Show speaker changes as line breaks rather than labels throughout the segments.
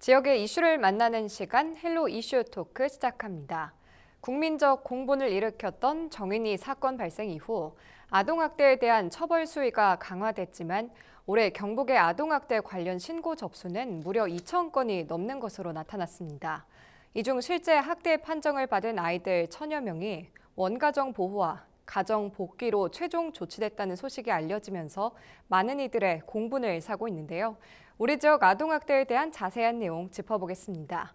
지역의 이슈를 만나는 시간 헬로 이슈 토크 시작합니다. 국민적 공분을 일으켰던 정인이 사건 발생 이후 아동학대에 대한 처벌 수위가 강화됐지만 올해 경북의 아동학대 관련 신고 접수는 무려 2천 건이 넘는 것으로 나타났습니다. 이 중 실제 학대 판정을 받은 아이들 천여 명이 원가정 보호와 가정 복귀로 최종 조치됐다는 소식이 알려지면서 많은 이들의 공분을 사고 있는데요. 우리 지역 아동학대에 대한 자세한 내용 짚어보겠습니다.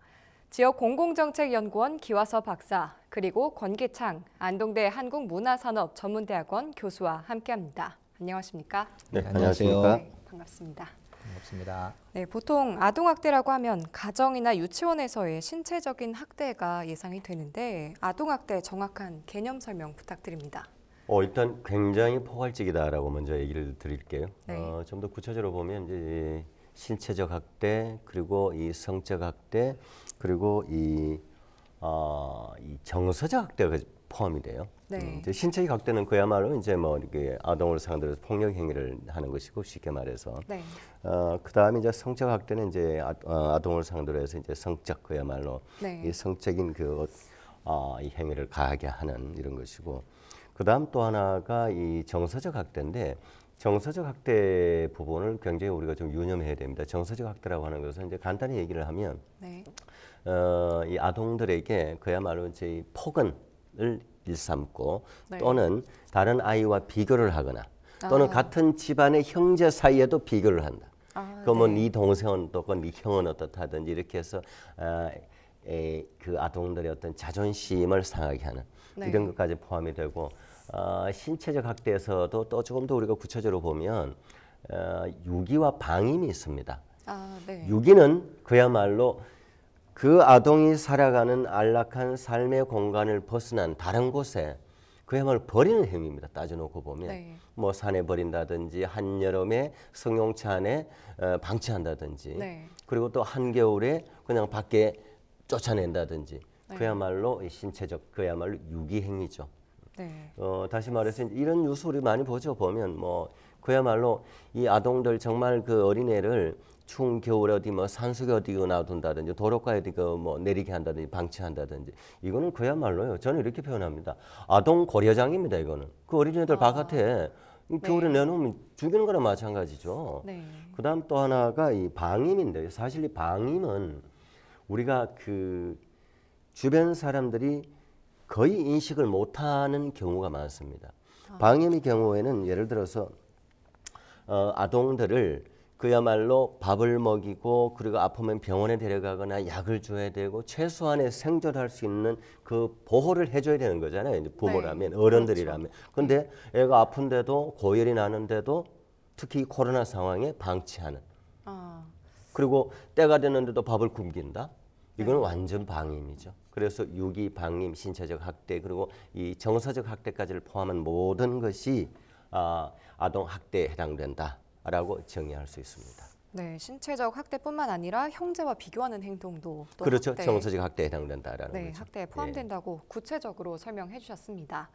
지역 공공정책연구원 기와서 박사, 그리고 권기창, 안동대 한국문화산업 전문대학원 교수와 함께합니다. 안녕하십니까? 네, 안녕하십니 네, 반갑습니다.
반갑습니다.
네, 보통 아동학대라고 하면 가정이나 유치원에서의 신체적인 학대가 예상이 되는데 아동학대 정확한 개념 설명 부탁드립니다.
어, 일단 굉장히 포괄적이다라고 먼저 얘기를 드릴게요. 네. 어, 좀 더 구체적으로 보면 이제 신체적 학대 그리고 이 성적 학대 그리고 이, 어, 이 정서적 학대가 포함이 돼요. 네. 음, 이제 신체적 학대는 그야말로 이제 뭐 이렇게 아동을 상대로 폭력 행위를 하는 것이고 쉽게 말해서 네. 어, 그다음에 이제 성적 학대는 이제 아, 어, 동을 상대로 해서 이제 성적 그야말로 네. 이 성적인 그 어, 이 행위를 가하게 하는 이런 것이고 그다음 또 하나가 이 정서적 학대인데 정서적 학대 부분을 굉장히 우리가 좀 유념해야 됩니다. 정서적 학대라고 하는 것은 이제 간단히 얘기를 하면 네. 어, 이 아동들에게 그야말로 이제 폭언을 일삼고 네. 또는 다른 아이와 비교를 하거나 아. 또는 아. 같은 집안의 형제 사이에도 비교를 한다. 아, 그러면 네. 이 동생은 또건 네 형은 어떻다든지 이렇게 해서 아, 에, 그 아동들의 어떤 자존심을 상하게 하는 네. 이런 것까지 포함이 되고 어, 신체적 학대에서도 또 조금 더 우리가 구체적으로 보면 어, 유기와 방임이 있습니다.
아, 네.
유기는 그야말로 그 아동이 살아가는 안락한 삶의 공간을 벗어난 다른 곳에 그야말로 버리는 행위입니다. 따져놓고 보면 네. 뭐 산에 버린다든지 한여름에 성용차 안에 어, 방치한다든지 네. 그리고 또 한겨울에 그냥 밖에 쫓아낸다든지 네. 그야말로 신체적 그야말로 유기 행위죠. 네. 어, 다시 말해서 이런 뉴스 우리 많이 보죠. 보면 뭐 그야말로 이 아동들 정말 그 어린애를 추운 겨울에 어디 뭐 산속에 어디 놔둔다든지 도로가에 어디 뭐 내리게 한다든지 방치한다든지 이거는 그야말로요. 저는 이렇게 표현합니다. 아동 고려장입니다. 이거는 그 어린애들 아. 바깥에 네. 겨울에 네. 내놓으면 죽이는 거랑 마찬가지죠. 네. 그다음 또 하나가 이 방임인데 사실 이 방임은 우리가 그 주변 사람들이 거의 인식을 못하는 경우가 많습니다. 아. 방임의 경우에는 예를 들어서 어, 아동들을 그야말로 밥을 먹이고 그리고 아프면 병원에 데려가거나 약을 줘야 되고 최소한의 생존할 수 있는 그 보호를 해줘야 되는 거잖아요. 이제 부모라면 네. 어른들이라면. 그렇죠. 애가 아픈데도 고열이 나는데도 특히 코로나 상황에 방치하는. 아. 그리고 때가 됐는데도 밥을 굶긴다. 이건 네. 완전 방임이죠. 그래서 유기, 방임, 신체적 학대 그리고 이 정서적 학대까지를 포함한 모든 것이 아, 아동 학대에 해당된다라고 정의할 수 있습니다.
네, 신체적 학대뿐만 아니라 형제와 비교하는 행동도 그렇죠. 학대, 정서적
학대에 해당된다라는 네, 거죠.
학대에 예. 포함된다고 예. 구체적으로 설명해 주셨습니다.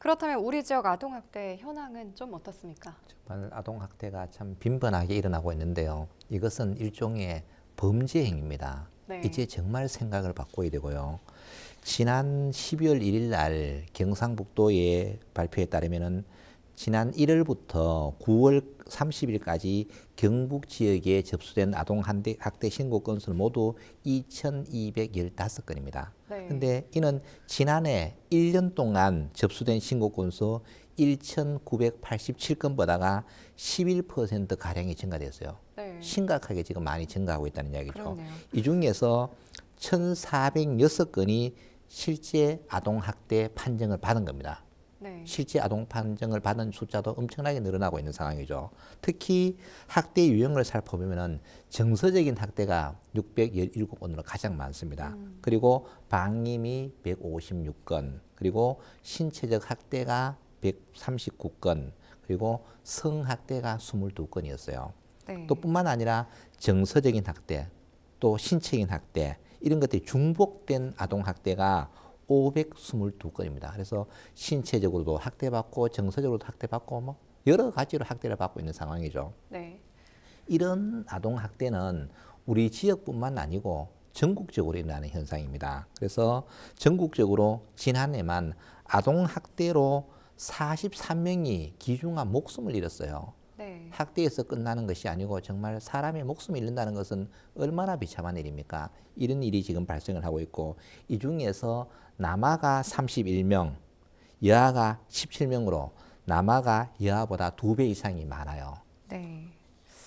그렇다면 우리 지역 아동 학대 현황은 좀 어떻습니까?
정말 아동 학대가 참 빈번하게 일어나고 있는데요. 이것은 일종의 범죄 행위입니다. 네. 이제 정말 생각을 바꿔야 되고요. 지난 12월 1일 날 경상북도의 발표에 따르면은 지난 1월부터 9월 30일까지 경북 지역에 접수된 아동 학대 신고 건수는 모두 2,215건입니다. 그런데 이는 지난해 1년 동안 접수된 신고 건수 1,987건보다가 11%가량이 증가됐어요. 심각하게 지금 많이 증가하고 있다는 이야기죠. 그러네요. 이 중에서 1,406건이 실제 아동 학대 판정을 받은 겁니다. 네. 실제 아동 판정을 받은 숫자도 엄청나게 늘어나고 있는 상황이죠. 특히 학대 유형을 살펴보면 정서적인 학대가 617건으로 가장 많습니다. 음. 그리고 방임이 156건, 그리고 신체적 학대가 139건, 그리고 성학대가 22건이었어요. 네. 또 뿐만 아니라 정서적인 학대, 또 신체적인 학대 이런 것들이 중복된 아동 학대가 522건입니다. 그래서 신체적으로도 학대받고 정서적으로도 학대받고 뭐 여러 가지로 학대를 받고 있는 상황이죠. 네. 이런 아동 학대는 우리 지역뿐만 아니고 전국적으로 일어나는 현상입니다. 그래서 전국적으로 지난해만 아동 학대로 43명이 기중한 목숨을 잃었어요. 네. 학대에서 끝나는 것이 아니고 정말 사람의 목숨을 잃는다는 것은 얼마나 비참한 일입니까? 이런 일이 지금 발생을 하고 있고 이 중에서 남아가 31명, 여아가 17명으로 남아가 여아보다 두 배 이상이 많아요. 네.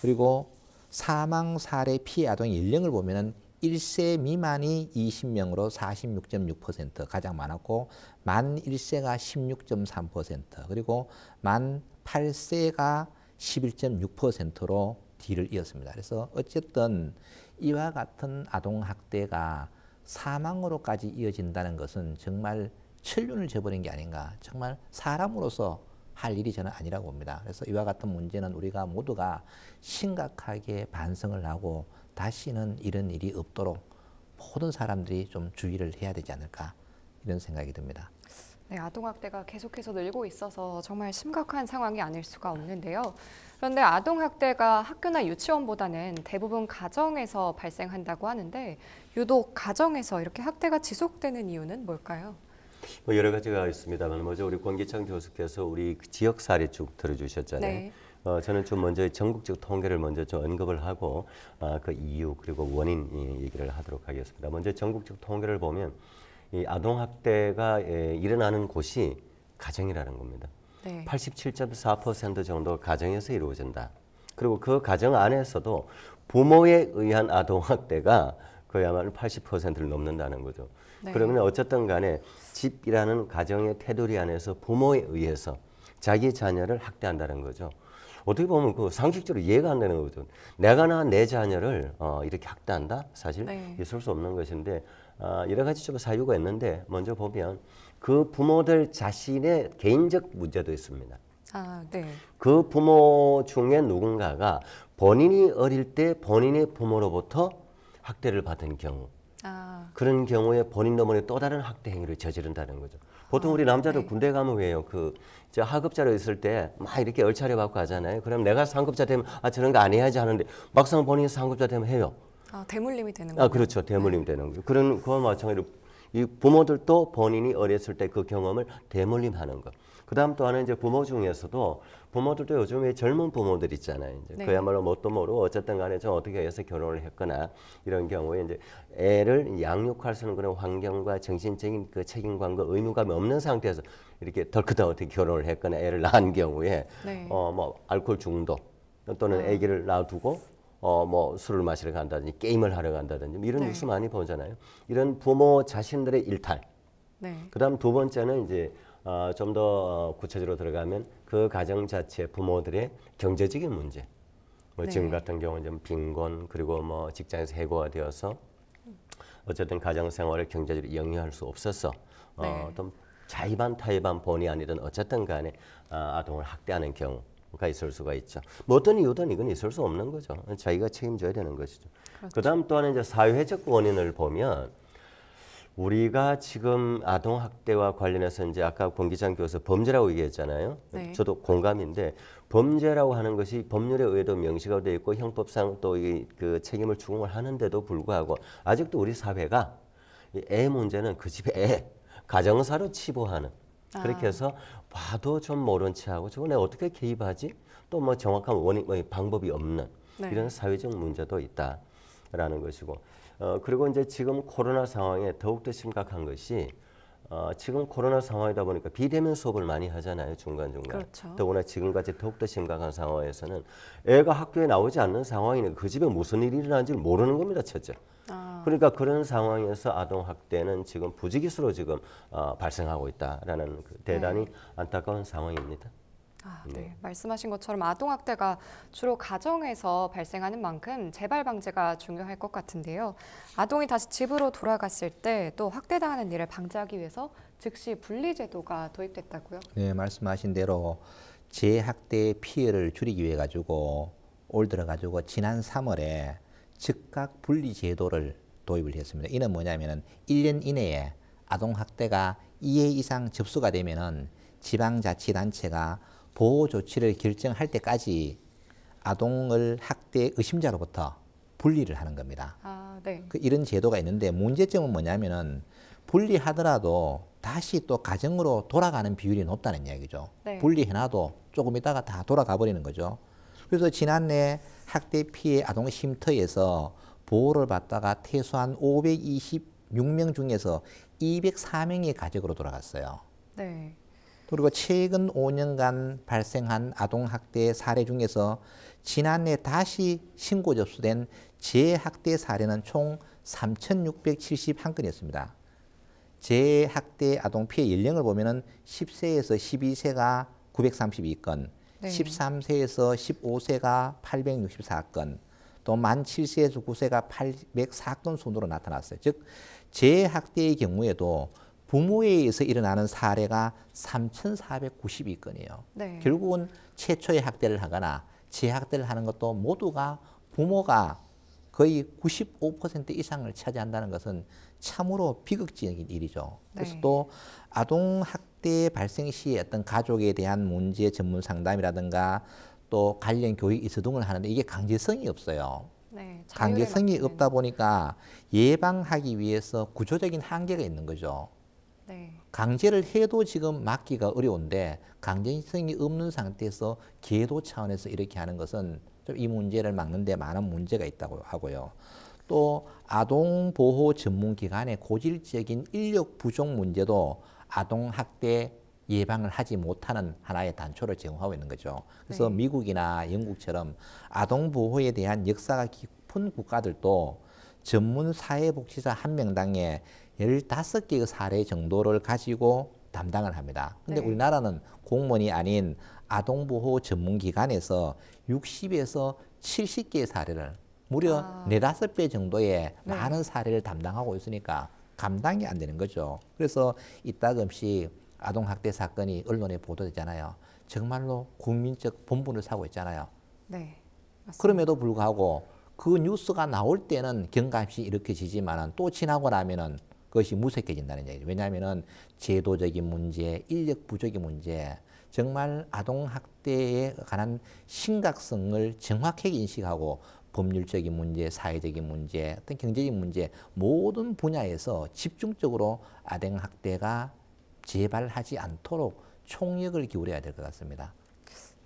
그리고 사망 사례 피해 아동 연령을 보면은 1세 미만이 20명으로 46.6% 가장 많았고 만 1세가 16.3% 그리고 만 8세가 11.6%로 뒤를 이었습니다. 그래서 어쨌든 이와 같은 아동학대가 사망으로까지 이어진다는 것은 정말 천륜을 저버린 게 아닌가 정말 사람으로서 할 일이 저는 아니라고 봅니다. 그래서 이와 같은 문제는 우리가 모두가 심각하게 반성을 하고 다시는 이런 일이 없도록 모든 사람들이 좀 주의를 해야 되지 않을까 이런 생각이 듭니다.
네, 아동학대가 계속해서 늘고 있어서 정말 심각한 상황이 아닐 수가 없는데요. 그런데 아동학대가 학교나 유치원보다는 대부분 가정에서 발생한다고 하는데 유독 가정에서 이렇게 학대가 지속되는 이유는 뭘까요?
뭐 여러 가지가 있습니다만 먼저 우리 권기창 교수께서 우리 그 지역 사례 쭉 들어주셨잖아요. 네. 어, 저는 좀 먼저 전국적 통계를 먼저 좀 언급을 하고 아, 그 이유 그리고 원인 얘기를 하도록 하겠습니다. 먼저 전국적 통계를 보면 이 아동 학대가 예, 일어나는 곳이 가정이라는 겁니다. 네. 87.4% 정도 가정에서 이루어진다. 그리고 그 가정 안에서도 부모에 의한 아동 학대가 그야말로 80%를 넘는다는 거죠. 네. 그러면 어쨌든 간에 집이라는 가정의 테두리 안에서 부모에 의해서 자기 자녀를 학대한다는 거죠. 어떻게 보면 그 상식적으로 이해가 안 되는 거죠. 내가 낳내 자녀를 어, 이렇게 학대한다? 사실 네. 있을 수 없는 것인데 어, 여러 가지적으 사유가 있는데 먼저 보면 그 부모들 자신의 개인적 문제도 있습니다. 아, 네. 그 부모 중에 누군가가 본인이 어릴 때 본인의 부모로부터 학대를 받은 경우 아. 그런 경우에 본인 너머에 또 다른 학대 행위를 저지른다는 거죠. 보통 아, 우리 남자들 네. 군대 가면 왜요? 그 저 하급자로 있을 때 막 이렇게 얼차려 받고 하잖아요. 그럼 내가 상급자 되면 아 저런 거 안 해야지 하는데 막상 본인이 상급자 되면 해요.
아, 대물림이 되는 거요 아,
그렇죠. 대물림이 네. 되는 거죠 그런 그와 마찬가지로 이 부모들도 본인이 어렸을 때 그 경험을 대물림하는 거. 그다음 또 하나 이제 부모 중에서도 부모들도 요즘에 젊은 부모들 있잖아요. 이제 네. 그야말로 뭣도 모르고 어쨌든 간에 좀 어떻게 해서 결혼을 했거나 이런 경우에 이제 애를 양육할 수 있는 그런 환경과 정신적인 그 책임감과 그 의무감이 없는 상태에서 이렇게 덜크다 어떻게 결혼을 했거나 애를 낳은 경우에 네. 어뭐 알코올 중독 또는 아. 아기를 놔두고 어, 뭐 술을 마시러 간다든지 게임을 하러 간다든지 뭐 이런 네. 뉴스 많이 보잖아요. 이런 부모 자신들의 일탈. 네. 그다음 두 번째는 이제 어, 좀더 어, 구체적으로 들어가면 그 가정 자체 부모들의 경제적인 문제. 뭐 네. 지금 같은 경우는 좀 빈곤 그리고 뭐 직장에서 해고가 되어서 어쨌든 가정 생활을 경제적으로 영위할 수 없어서 어, 네. 좀 자의반 타의반 본의 아니든 어쨌든 간에 어, 아동을 학대하는 경우 가 있을 수가 있죠. 뭐 어떤 이유든 이건 있을 수 없는 거죠. 자기가 책임져야 되는 것이죠. 그렇죠. 그다음 또한 이제 사회적 원인을 보면 우리가 지금 아동 학대와 관련해서 이제 아까 공기장 교수 범죄라고 얘기했잖아요. 네. 저도 공감인데 범죄라고 하는 것이 법률에 의해도 명시가 되 있고 형법상 또 이 그 책임을 추궁을 하는데도 불구하고 아직도 우리 사회가 애 문제는 그 집의 애 가정사로 치부하는 아. 그렇게 해서 봐도 좀 모른 체하고 저거 내가 어떻게 개입하지? 또 뭐 정확한 원인, 뭐 방법이 없는 네. 이런 사회적 문제도 있다라는 것이고 어, 그리고 이제 지금 코로나 상황에 더욱더 심각한 것이 어, 지금 코로나 상황이다 보니까 비대면 수업을 많이 하잖아요 중간중간 그렇죠. 더구나 지금까지 더욱더 심각한 상황에서는 애가 학교에 나오지 않는 상황이니 까그 집에 무슨 일이 일어난지 모르는 겁니다 첫째
아. 그러니까
그런 상황에서 아동학대는 지금 부지기수로 지금 어, 발생하고 있다라는 그 대단히 네. 안타까운 상황입니다.
아, 네. 네. 말씀하신 것처럼 아동 학대가 주로 가정에서 발생하는 만큼 재발 방지가 중요할 것 같은데요. 아동이 다시 집으로 돌아갔을 때 또 학대당하는 일을 방지하기 위해서 즉시 분리 제도가 도입됐다고요?
네, 말씀하신 대로 재학대 피해를 줄이기 위해 가지고 올 들어 가지고 지난 3월에 즉각 분리 제도를 도입을 했습니다. 이는 뭐냐면은 1년 이내에 아동 학대가 2회 이상 접수가 되면은 지방자치단체가 보호 조치를 결정할 때까지 아동을 학대 의심자로부터 분리를 하는 겁니다. 아, 네. 그 이런 제도가 있는데 문제점은 뭐냐면은 분리하더라도 다시 또 가정으로 돌아가는 비율이 높다는 이야기죠. 네. 분리해놔도 조금 있다가 다 돌아가 버리는 거죠. 그래서 지난해 학대 피해 아동 쉼터에서 보호를 받다가 퇴소한 526명 중에서 204명이 가족으로 돌아갔어요. 네. 그리고 최근 5년간 발생한 아동학대 사례 중에서 지난해 다시 신고 접수된 재학대 사례는 총 3,671건이었습니다. 재학대 아동 피해 연령을 보면 10세에서 12세가 932건, 네. 13세에서 15세가 864건, 또만 7세에서 9세가 804건 순으로 나타났어요. 즉 재학대의 경우에도 부모에 의해서 일어나는 사례가 3,492건이에요. 네. 결국은 최초의 학대를 하거나 재학대를 하는 것도 모두가 부모가 거의 95% 이상을 차지한다는 것은 참으로 비극적인 일이죠. 네. 그래서 또 아동 학대 발생 시 어떤 가족에 대한 문제 전문 상담이라든가 또 관련 교육 이수 등을 하는데 이게 강제성이 없어요.
네, 관계성이
없다 보니까 예방하기 위해서 구조적인 한계가 있는 거죠. 네. 강제를 해도 지금 막기가 어려운데 강제성이 없는 상태에서 계도 차원에서 이렇게 하는 것은 좀이 문제를 막는데 많은 문제가 있다고 하고요. 또 아동 보호 전문 기관의 고질적인 인력 부족 문제도 아동 학대 예방을 하지 못하는 하나의 단초를 제공하고 있는 거죠. 그래서 네. 미국이나 영국처럼 아동 보호에 대한 역사가 깊은 국가들도 전문 사회복지사 한 명당에 열다섯 개의 사례 정도를 가지고 담당을 합니다. 근데 네. 우리나라는 공무원이 아닌 아동보호 전문기관에서 60에서 70개의 사례를 무려 아. 4, 5배 정도의 네. 많은 사례를 담당하고 있으니까 감당이 안 되는 거죠. 그래서 이따금씩 아동학대 사건이 언론에 보도되잖아요. 정말로 국민적 본분을 사고 있잖아요. 네. 맞습니다. 그럼에도 불구하고 그 뉴스가 나올 때는 경감이 일으켜지지만 또 지나고 나면은 그것이 무색해진다는 얘기죠. 왜냐하면 제도적인 문제, 인력 부족의 문제, 정말 아동학대에 관한 심각성을 정확하게 인식하고 법률적인 문제, 사회적인 문제, 어떤 경제적인 문제 모든 분야에서 집중적으로 아동학대가 재발하지 않도록 총력을 기울여야 될 것 같습니다.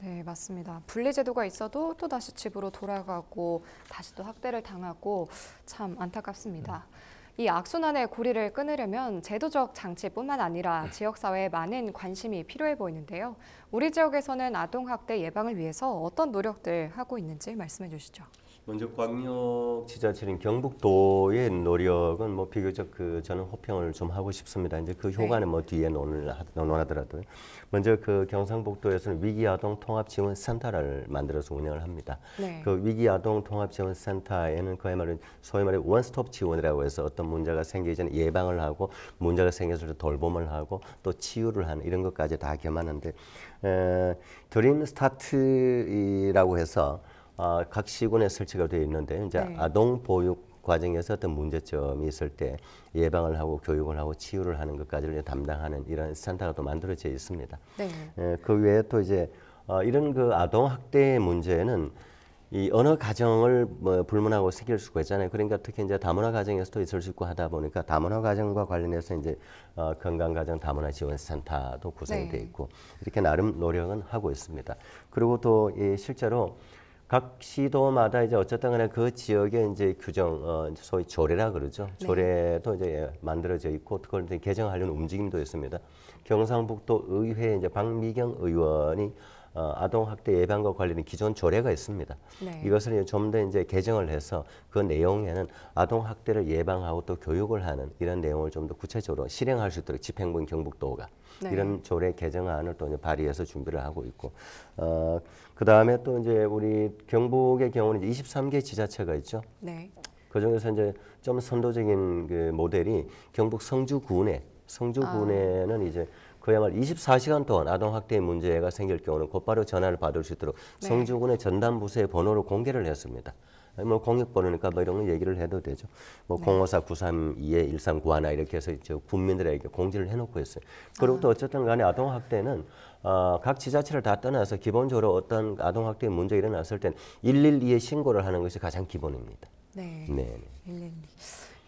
네, 맞습니다. 분리제도가 있어도 또 다시 집으로 돌아가고 다시 또 학대를 당하고 참 안타깝습니다. 음. 이 악순환의 고리를 끊으려면 제도적 장치뿐만 아니라 네. 지역사회에 많은 관심이 필요해 보이는데요. 우리 지역에서는 아동학대 예방을 위해서 어떤 노력들 하고 있는지 말씀해 주시죠.
먼저 광역 지자체인 경북도의 노력은 뭐 비교적 그 저는 호평을 좀 하고 싶습니다. 이제 그 효과는 네. 뭐 뒤에 논을 논하더라도 먼저 그 경상북도에서는 위기 아동 통합 지원 센터를 만들어서 운영을 합니다. 네. 그 위기 아동 통합 지원 센터에는 그야말로 소위 말해 원스톱 지원이라고 해서 어떤 문제가 생기기 전에 예방을 하고 문제가 생겼을 때 돌봄을 하고 또 치유를 하는 이런 것까지 다 겸하는데 에, 드림 스타트라고 해서 어, 각 시군에 설치가 되어 있는데 이제 네. 아동 보육 과정에서 어떤 문제점이 있을 때 예방을 하고 교육을 하고 치유를 하는 것까지를 담당하는 이런 센터가 또 만들어져 있습니다. 네. 예, 그 외에 또 이제 어, 이런 그 아동 학대 문제는 이 어느 가정을 뭐 불문하고 생길 수가 있잖아요. 그러니까 특히 이제 다문화 가정에서도 있을 수 있고 하다 보니까 다문화 가정과 관련해서 이제 어, 건강가정 다문화 지원센터도 구성돼 네. 있고 이렇게 나름 노력은 하고 있습니다. 그리고 또이 실제로 각 시도마다 이제 어쨌든 간에 그 지역의 이제 규정, 어, 소위 조례라 그러죠. 네. 조례도 이제 만들어져 있고 그걸 이제 개정하려는 움직임도 있습니다. 경상북도 의회 이제 박미경 의원이 어, 아동 학대 예방과 관련된 기존 조례가 있습니다. 네. 이것을 좀 더 이제 개정을 해서 그 내용에는 아동 학대를 예방하고 또 교육을 하는 이런 내용을 좀 더 구체적으로 실행할 수 있도록 집행부인 경북도가 네. 이런 조례 개정안을 또 이제 발의해서 준비를 하고 있고 어, 그 다음에 또 이제 우리 경북의 경우는 이제 23개 지자체가 있죠. 네. 그 중에서 이제 좀 선도적인 그 모델이 경북 성주군에 성주군에는 아. 이제 그야말로 24시간 동안 아동 학대 문제가 생길 경우는 곧바로 전화를 받을 수 있도록 네. 성주군의 전담 부서의 번호를 공개를 했습니다. 뭐 공익번호니까 뭐 이런 거 얘기를 해도 되죠. 뭐 네. 0 5 4 9 3 2 1391 이렇게 해서 이제 국민들에게 공지를 해놓고 있어요. 그리고 또 아. 어쨌든 간에 아동학대는 어, 각 지자체를 다 떠나서 기본적으로 어떤 아동학대 문제 일어났을 때 112에 신고를 하는 것이 가장 기본입니다. 네. 네.
112.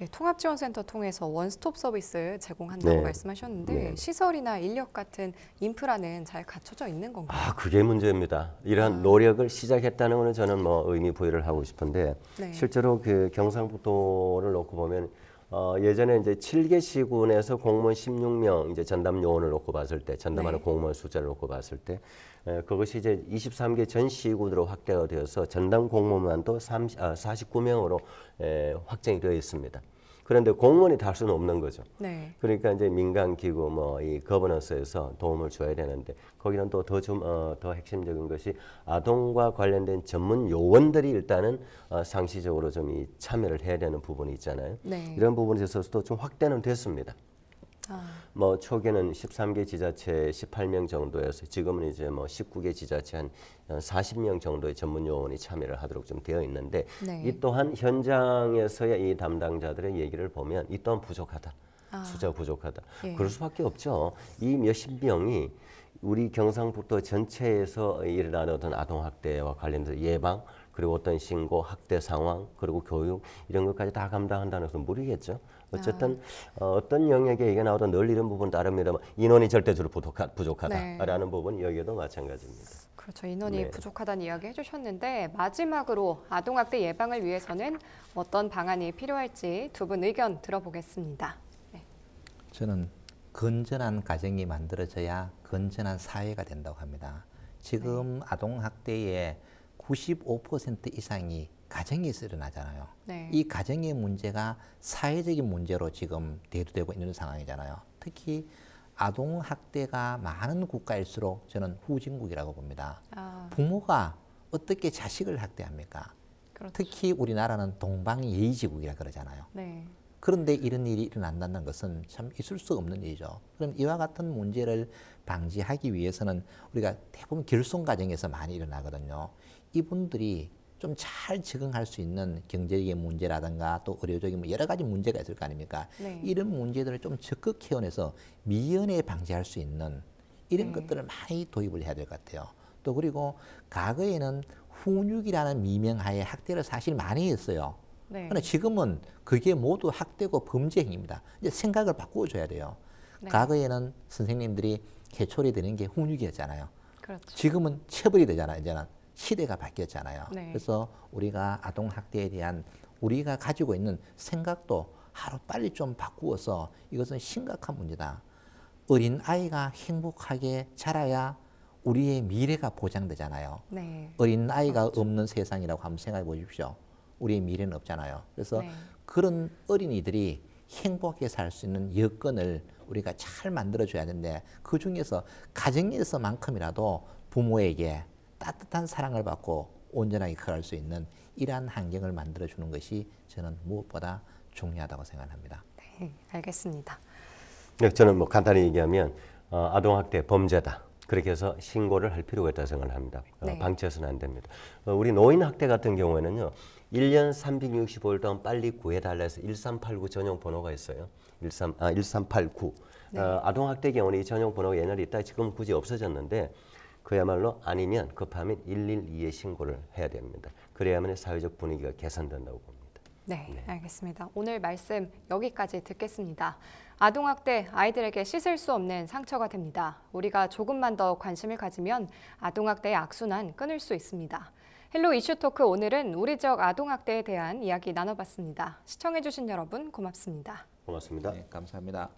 예, 통합지원센터 통해서 원스톱 서비스 제공한다고 네. 말씀하셨는데 네. 시설이나 인력 같은 인프라는 잘 갖춰져 있는 건가요? 아
그게 문제입니다. 이러한 아. 노력을 시작했다는 것은 저는 뭐 의미 부여를 하고 싶은데 네. 실제로 그 경상북도를 놓고 보면 어, 예전에 이제 7개 시군에서 공무원 16명 이제 전담 요원을 놓고 봤을 때 전담하는 네. 공무원 숫자를 놓고 봤을 때 에, 예, 그것이 이제 23개 전 시군으로 확대가 되어서 전담 공무원만도 30, 아, 49명으로 에, 예, 확정이 되어 있습니다. 그런데 공무원이 다 할 수는 없는 거죠. 네. 그러니까 이제 민간 기구 뭐 이 거버넌스에서 도움을 줘야 되는데 거기는 또 더 좀더 어, 더 핵심적인 것이 아동과 관련된 전문 요원들이 일단은 어, 상시적으로 좀이 참여를 해야 되는 부분이 있잖아요. 네. 이런 부분에 있어서도 좀 확대는 됐습니다. 아. 뭐 초기에는 13개 지자체 18명 정도여서 지금은 이제 뭐 19개 지자체 한 40명 정도의 전문 요원이 참여를 하도록 좀 되어 있는데 네. 이 또한 현장에서의 이 담당자들의 얘기를 보면 이 또한 부족하다. 아. 수자 부족하다. 예. 그럴 수밖에 없죠. 이 몇십 명이 우리 경상북도 전체에서 일어나는 어떤 아동학대와 관련된 예방 그리고 어떤 신고, 학대 상황, 그리고 교육 이런 것까지 다 감당한다는 것은 무리겠죠. 어쨌든 아. 어, 떤 영역에 이게 나오던 널리는 부분 다릅니다만 인원이 절대적으로 부족하, 부족하다라는 네. 부분 여기에도 마찬가지입니다.
그렇죠. 인원이 네. 부족하다는 이야기 해주셨는데 마지막으로 아동학대 예방을 위해서는 어떤 방안이 필요할지 두 분 의견 들어보겠습니다. 네.
저는 건전한 가정이 만들어져야 건전한 사회가 된다고 합니다. 지금 아동학대에 95% 이상이 가정에서 일어나잖아요. 네. 이 가정의 문제가 사회적인 문제로 지금 대두되고 있는 상황이잖아요. 특히 아동 학대가 많은 국가일수록 저는 후진국이라고 봅니다. 아. 부모가 어떻게 자식을 학대합니까? 그렇죠. 특히 우리나라는 동방예의지국이라 그러잖아요. 네. 그런데 이런 일이 일어난다는 것은 참 있을 수 없는 일이죠. 그럼 이와 같은 문제를 방지하기 위해서는 우리가 대부분 결손 과정에서 많이 일어나거든요. 이분들이 좀 잘 적응할 수 있는 경제적인 문제라든가 또 의료적인 뭐 여러 가지 문제가 있을 거 아닙니까? 네. 이런 문제들을 좀 적극 해원해서 미연에 방지할 수 있는 이런 네. 것들을 많이 도입을 해야 될 것 같아요. 또 그리고 과거에는 훈육이라는 미명하에 학대를 사실 많이 했어요. 네. 그러나 지금은 그게 모두 학대고 범죄 행위입니다. 이제 생각을 바꾸어줘야 돼요. 네. 과거에는 선생님들이 개초리 되는 게 훈육이었잖아요. 그렇죠. 지금은 체벌이 되잖아요. 이제는 시대가 바뀌었잖아요. 네. 그래서 우리가 아동 학대에 대한 우리가 가지고 있는 생각도 하루 빨리 좀 바꾸어서 이것은 심각한 문제다. 어린 아이가 행복하게 자라야 우리의 미래가 보장되잖아요. 네. 어린 아이가 그렇죠. 없는 세상이라고 한번 생각해 보십시오. 우리의 미래는 없잖아요. 그래서 네. 그런 어린이들이 행복하게 살 수 있는 여건을 우리가 잘 만들어줘야 되는데 그 중에서 가정에서만큼이라도 부모에게 따뜻한 사랑을 받고 온전하게 커갈 수 있는 이러한 환경을 만들어 주는 것이 저는 무엇보다 중요하다고 생각합니다.
네, 알겠습니다.
네, 저는 뭐 간단히 얘기하면 어, 아동학대 범죄다. 그렇게 해서 신고를 할 필요가 있다고 생각합니다. 어, 네. 방치해서는 안 됩니다. 어, 우리 노인 학대 같은 경우에는요. 1년 365일 동안 빨리 구해달라 해서 1389 전용 번호가 있어요. 13, 아, 1389. 네. 어, 아동학대 경우는 이 전용 번호가 옛날에 있다 지금 굳이 없어졌는데 그야말로 아니면 급하면 112에 신고를 해야 됩니다. 그래야만 사회적 분위기가 개선된다고 봅니다.
네, 네, 알겠습니다. 오늘 말씀 여기까지 듣겠습니다. 아동학대 아이들에게 씻을 수 없는 상처가 됩니다. 우리가 조금만 더 관심을 가지면 아동학대의 악순환 끊을 수 있습니다. 헬로 이슈토크 오늘은 우리 지역 아동학대에 대한 이야기 나눠봤습니다. 시청해주신 여러분 고맙습니다.
고맙습니다. 네, 감사합니다.